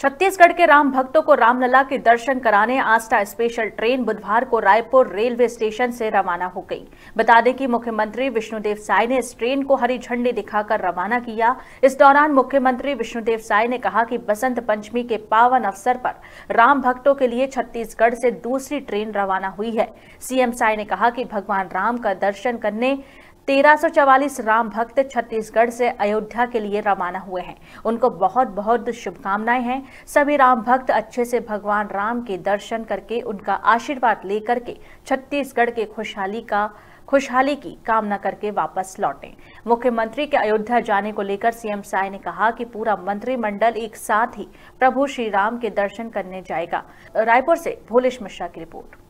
छत्तीसगढ़ के राम भक्तों को रामलला के दर्शन कराने आस्था स्पेशल ट्रेन बुधवार को रायपुर रेलवे स्टेशन से रवाना हो गई बता दें कि मुख्यमंत्री विष्णुदेव साय ने इस ट्रेन को हरी झंडी दिखाकर रवाना किया इस दौरान मुख्यमंत्री विष्णुदेव साय ने कहा कि बसंत पंचमी के पावन अवसर पर राम भक्तों के लिए छत्तीसगढ़ से दूसरी ट्रेन रवाना हुई है सीएम साय ने कहा कि भगवान राम का दर्शन करने 1344 राम भक्त छत्तीसगढ़ से अयोध्या के लिए रवाना हुए हैं उनको बहुत बहुत शुभकामनाएं हैं सभी राम भक्त अच्छे से भगवान राम के दर्शन करके उनका आशीर्वाद लेकर के छत्तीसगढ़ के खुशहाली का खुशहाली की कामना करके वापस लौटे मुख्यमंत्री के अयोध्या जाने को लेकर सीएम साय ने कहा कि पूरा मंत्रिमंडल एक साथ ही प्रभु श्री राम के दर्शन करने जाएगा रायपुर से भोलेश मिश्रा की रिपोर्ट